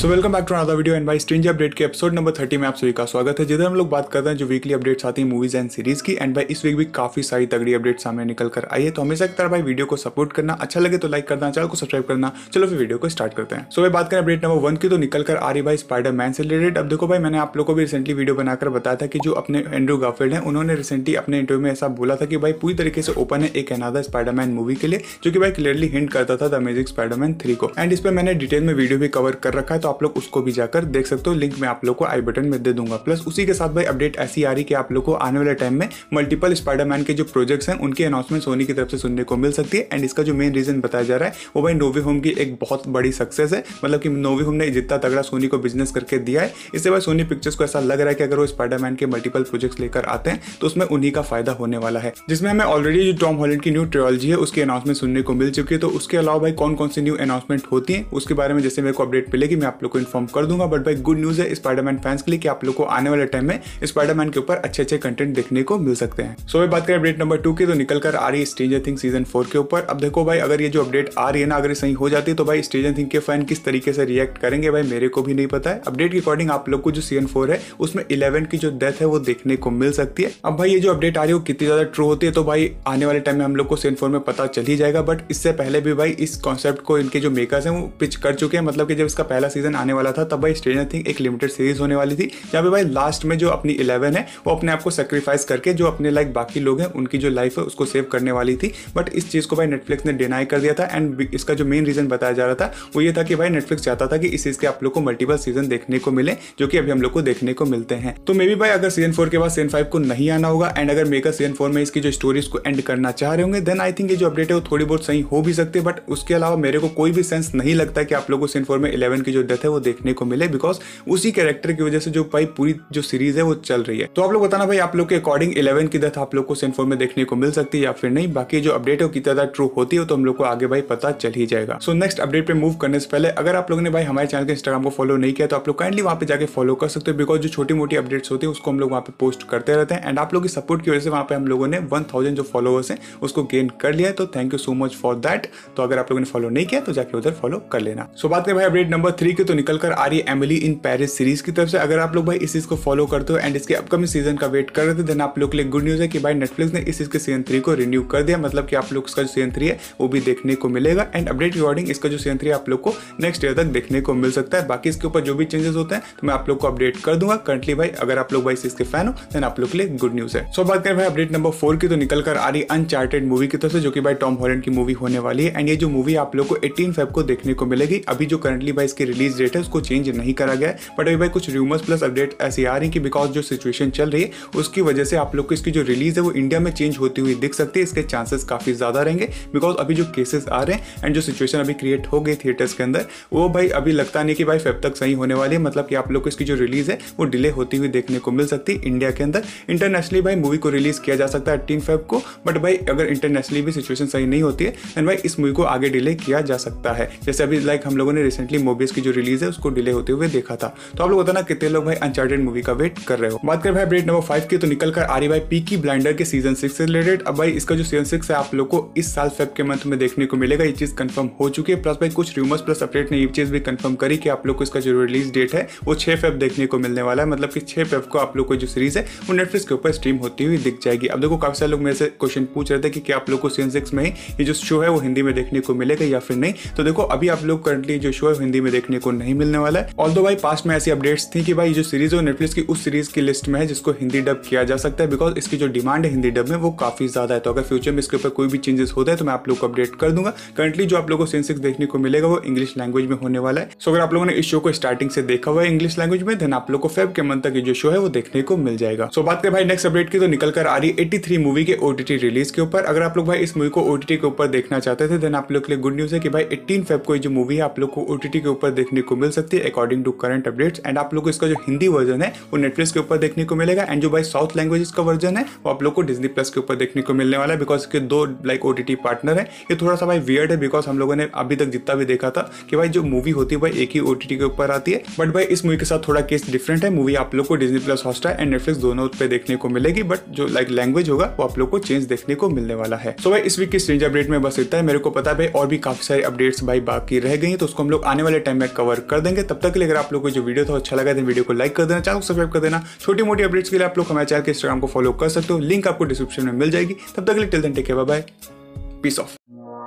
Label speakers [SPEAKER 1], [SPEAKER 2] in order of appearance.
[SPEAKER 1] so welcome back to another video and by strange update के episode number thirty में आप सभी का स्वागत है जिधर हम लोग बात करते हैं जो वीकली अपडेट्स आती हैं मूवीज एंड सीरीज की एंड भाई इस वीक भी काफी सारी तगड़ी अपडेट सामने निकल कर आई है तो हमेशा की तरह भाई वीडियो को सपोर्ट करना अच्छा लगे तो लाइक करना चैनल को सब्सक्राइब करना चलो फिर वीडियो को स्टार्ट करते हैं सो so, बात करें अपडेट नंबर वन की तो निकल कर आ रही भाई स्पाइडर मैन से रिलेटेड अब देखो भाई मैंने आप लोग को भी रिसेंटली वीडियो बनाकर बताया था कि जो अपने एंड्रू गाफेड है उन्होंने रिसेंटली अपने इंटरव्यू में ऐसा बोला था कि भाई पूरी तरीके से ओपन है एक अनादर स्पाइडर मैन मूवी के लिए जो कि भाई क्लियरली हिंट करता था the amazing Spider Man three को एंड इस पर मैंने डिटेल में वीडियो भी कवर कर रखा है तो तो आप लोग उसको भी जाकर देख सकते हो लिंक मैं आप लोग को आई बटन में दे दूंगा प्लस उसी के साथ भाई अपडेट ऐसी आ रही कि आप लोग को आने वाले टाइम में मल्टीपल स्पाइडरमैन के जो प्रोजेक्ट्स हैं उनके अनाउंसमेंट सोनी की तरफ से सुनने को मिल सकती है एंड इसका जो मेन रीजन बताया जा रहा है वो भाई नोवी होम की एक बहुत बड़ी सक्सेस है मतलब कि नोवी होम ने जितना तगड़ा सोनी को बिजनेस करके दिया है इससे भाई सोनी पिक्चर्स को ऐसा लग रहा है कि अगर वो स्पाइडरमैन के मल्टीपल प्रोजेक्ट्स लेकर आते हैं तो उसमें उन्हीं का फायदा होने वाला है जिसमें हमें ऑलरेडी जो टॉम हॉलैंड की न्यू ट्रियोलॉजी है उसकी अनाउंसमेंट सुनने को मिल चुकी है तो उसके अलावा भाई कौन कौन सी न्यू अनाउंसमेंट होती है उसके बारे में जैसे मेरे को अपडेट मिलेगी मैं आप आप लोग को इन्फॉर्म कर दूंगा बट भाई गुड न्यूज़ है स्पाइडरमैन फैंस के लिए कि आप लोग को आने वाले टाइम में स्पाइडरमैन के ऊपर अच्छे अच्छे कंटेंट देखने को मिल सकते हैं सो so, बात करें अपडेट नंबर टू की तो निकल कर आ रही है स्ट्रेंजर थिंग सीजन फोर के ऊपर अब देखो भाई अगर ये जो अपडेट आ रही है ना अगर सही हो जाती है तो भाई स्टेजर थिंग के फैन किस तरीके से रिएक्ट करेंगे भाई मेरे को भी नहीं पता है अपडेट के अकॉर्डिंग आप लोग को जो सीजन फोर है उसमें इलेवन की जो डेथ है वो देखने को मिल सकती है अब भाई ये जो अपडेट आ रही है वो कितनी ज्यादा ट्रू होती है तो भाई आने वाले टाइम में हम लोग को सीजन फोर में पता चल ही जाएगा बट इससे पहले भी भाई इस कॉन्सेप्ट को इनके जो मेकर्स हैं वो पिच कर चुके हैं मतलब कि जब इसका पहला सीजन सीजन आने वाला था तब भाई स्ट्रेंजर थिंग एक लिमिटेड सीरीज होने वाली थी जहाँ पे भाई लास्ट में जो अपनी इलेवन है वो अपने आप को सेक्रीफाइस करके जो अपने लाइक बाकी लोग हैं उनकी जो लाइफ है उसको सेव करने वाली थी बट इस चीज़ को भाई नेटफ्लिक्स ने डिनाई कर दिया था एंड इसका जो मेन रीजन बताया जा रहा था वो ये था कि भाई नेटफ्लिक्स चाहता था कि इस चीज़ के आप लोग को मल्टीपल सीजन देखने को मिले जो कि अभी हम लोग को देखने को मिलते हैं तो मे बी भाई अगर सीजन फोर के बाद सीजन फाइव को नहीं आना होगा एंड अगर मेकर सीजन फोर में इसकी जो स्टोरीज को एंड करना चाह रहे होंगे देन आई थिंक ये जो अपडेट है वो थोड़ी बहुत सही हो भी सकती है बट उसके अलावा मेरे को कोई भी सेंस नहीं लगता कि आप लोगों को सीजन फोर में इलेवन की जो थे वो देखने को मिले बिकॉज उसी कैरेक्टर की वजह से जो भाई पूरी जो सीरीज है वो चल रही है तो आप लोग बताना भाई आप लोग के अकॉर्डिंग इलेवन की डेथ आप लोग को सेंफोर में देखने को मिल सकती है या फिर नहीं बाकी जो अपडेट है कितना ट्रू होती है तो हम लोग को आगे भाई पता चल ही जाएगा सो नेक्स्ट अपडेट पे मूव करने से पहले अगर आप लोगों ने भाई हमारे चैनल के इंस्टाग्राम को फॉलो नहीं किया तो आप लोग काइंडली वहाँ पे जाकर फॉलो कर सकते हो बिकॉज जो छोटी मोटी अपडेट्स होती है उसको हम लोग वहाँ पे पोस्ट करते रहते हैं एंड आप लोग की सपोर्ट की वजह से वहाँ पे हम लोगों ने वन थाउजेंड जो फॉलोअर्स हैं उसको गेन कर लिया तो thank you so much for that तो अगर आप लोगों ने फॉलो नहीं किया तो जाके उधर फॉलो कर लेना सो so, बात करें भाई अपडेट नंबर थ्री के तो निकल कर आ रही है एमिली इन पेरिस सीरीज की तरफ से अगर आप लोग भाई इस चीज को फॉलो करते हो एंड इसके अपकमिंग सीजन का वेट कर रहे थे देन आप लोग के लिए गुड न्यूज है कि भाई नेटफ्लिक्स ने इस चीज के सीजन थ्री को रिन्यू कर दिया मतलब कि आप लोग इसका जो सीजन थ्री है वो भी देखने को मिलेगा एंड अपडेट रिगार्डिंग इसका जो सीजन थ्री आप लोग को नेक्स्ट ईयर तक देखने को मिल सकता है बाकी इसके ऊपर जो भी चेंजेस होते हैं तो मैं आप लोग को अपडेट कर दूंगा करंटली भाई अगर आप लोग भाई इसके फैन हो देन आप लोग के लिए गुड न्यूज है सो बात करें भाई अपडेट नंबर फोर की तो निकल कर आ रही अनचार्टेड मूवी की तरफ से जो कि भाई टॉम हॉलैंड की मूवी होने वाली है एंड ये जो मूवी आप लोग को एटीन फेब को देखने को मिलेगी अभी जो करंटली भाई इसकी रिलीज रिलीज डेट है उसको चेंज नहीं करा गया है बट अभी भाई कुछ रूमर्स प्लस अपडेट ऐसी आ रही कि बिकॉज जो सिचुएशन चल रही है उसकी वजह से आप लोग को इसकी जो रिलीज है वो इंडिया में चेंज होती हुई दिख सकती है इसके चांसेस काफ़ी ज़्यादा रहेंगे बिकॉज अभी जो केसेस आ रहे हैं एंड जो सिचुएशन अभी क्रिएट हो गई थिएटर्स के अंदर वो भाई अभी लगता नहीं कि भाई फेब तक सही होने वाली है मतलब कि आप लोग को इसकी जो रिलीज है वो डिले होती हुई देखने को मिल सकती है इंडिया के अंदर इंटरनेशनली भाई मूवी को रिलीज किया जा सकता है एटीन फेब को बट भाई अगर इंटरनेशनली भी सिचुएशन सही नहीं होती है एंड भाई इस मूवी को आगे डिले किया जा सकता है जैसे अभी लाइक हम लोगों ने रिसेंटली मोबियस की जो रिलीज है उसको डिले होते हुए देखा था तो आप लोग बताना कितने लोग भाई अनचार्टेड मूवी का वेट कर रहे हो बात करें भाई ब्रेड नंबर फाइव की तो निकल कर आ रही भाई पी की ब्लाइंडर के सीजन सिक्स से रिलेटेड अब भाई इसका जो सीजन सिक्स है आप लोग को इस साल फेब के मंथ में देखने को मिलेगा ये चीज कंफर्म हो चुकी है प्लस भाई कुछ रूमर्स प्लस अपडेट ने ये चीज भी कंफर्म करी कि आप लोग को इसका जो रिलीज डेट है वो छह फेब देखने को मिलने वाला है मतलब कि छह फेब को आप लोग को जो सीरीज है वो नेटफ्लिक्स के ऊपर स्ट्रीम होती हुई दिख जाएगी अब देखो काफी सारे लोग मेरे से क्वेश्चन पूछ रहे थे कि आप लोग को सीजन सिक्स में ये जो शो है वो हिंदी में देखने को मिलेगा या फिर नहीं तो देखो अभी आप लोग करंटली जो शो है हिंदी में देखने को को नहीं मिलने वाला है ऑल भाई पास्ट में ऐसी अपडेट्स थी कि भाई जो सीरीज है नेटफ्लिक्स की उस सीरीज की लिस्ट में है जिसको हिंदी डब किया जा सकता है बिकॉज इसकी जो डिमांड है हिंदी डब में वो काफी ज्यादा है तो अगर फ्यूचर में इसके ऊपर कोई भी चेंजेस होता है तो मैं आप लोग को अपडेट कर दूंगा करंटली जो आप लोगों को सेंसिक्स देखने को मिलेगा वो इंग्लिश लैंग्वेज में होने वाला है सो अगर आप लोगों ने इस शो को स्टार्टिंग से देखा हुआ है इंग्लिश लैंग्वेज में देन आप लोग को फेब के मंथ तक जो शो है वो देखने को मिल जाएगा सो बात करें भाई नेक्स्ट अपडेट की तो निकल कर आ रही एटी थ्री मूवी के ओटीटी रिलीज के ऊपर अगर आप लोग भाई इस मूवी को ओटीटी के ऊपर देखना चाहते थे देन आप लोग के लिए गुड न्यूज है कि भाई एटीन फेब को जो मूवी है आप लोग को ओटीटी के ऊपर देखने देखने को मिल सकती है according to current updates and आप लोग को इसका जो हिंदी वर्जन है वो नेटफ्लिक्स के ऊपर देखने को मिलेगा एंड जो भाई साउथ लैंग्वेज का वर्जन है वो आप लोग को डिजनी प्लस के ऊपर देखने को मिलने वाला है बिकॉज के दो लाइक ओ पार्टनर है ये थोड़ा सा भाई वियर्ड है बिकॉज हम लोगों ने अभी तक जितना भी देखा था कि भाई जो मूवी होती है भाई एक ही ओ के ऊपर आती है बट भाई इस मूवी के साथ थोड़ा केस डिफरेंट है मूवी आप लोग को Disney plus Hotstar and Netflix दोनों पे देखने को मिलेगी बट जो लाइक लैंग्वेज होगा वो आप लोग को चेंज देखने को मिलने वाला है सो so, भाई इस वीक की स्ट्रेंज अपडेट में बस इतना है मेरे को पता है भाई और भी काफी सारी अपडेट्स भाई बाकी रह गई तो उसको हम लोग आने वाले टाइम में कवर कवर कर देंगे तब तक के लिए अगर आप लोग को जो वीडियो था अच्छा लगा तो वीडियो को लाइक कर देना चैनल को सब्सक्राइब कर देना छोटी मोटी अपडेट्स के लिए आप लोग हमारे चैनल के इंस्टाग्राम को फॉलो कर सकते हो लिंक आपको डिस्क्रिप्शन में मिल जाएगी तब तक के लिए टिल दिन टेक बाय पीस ऑफ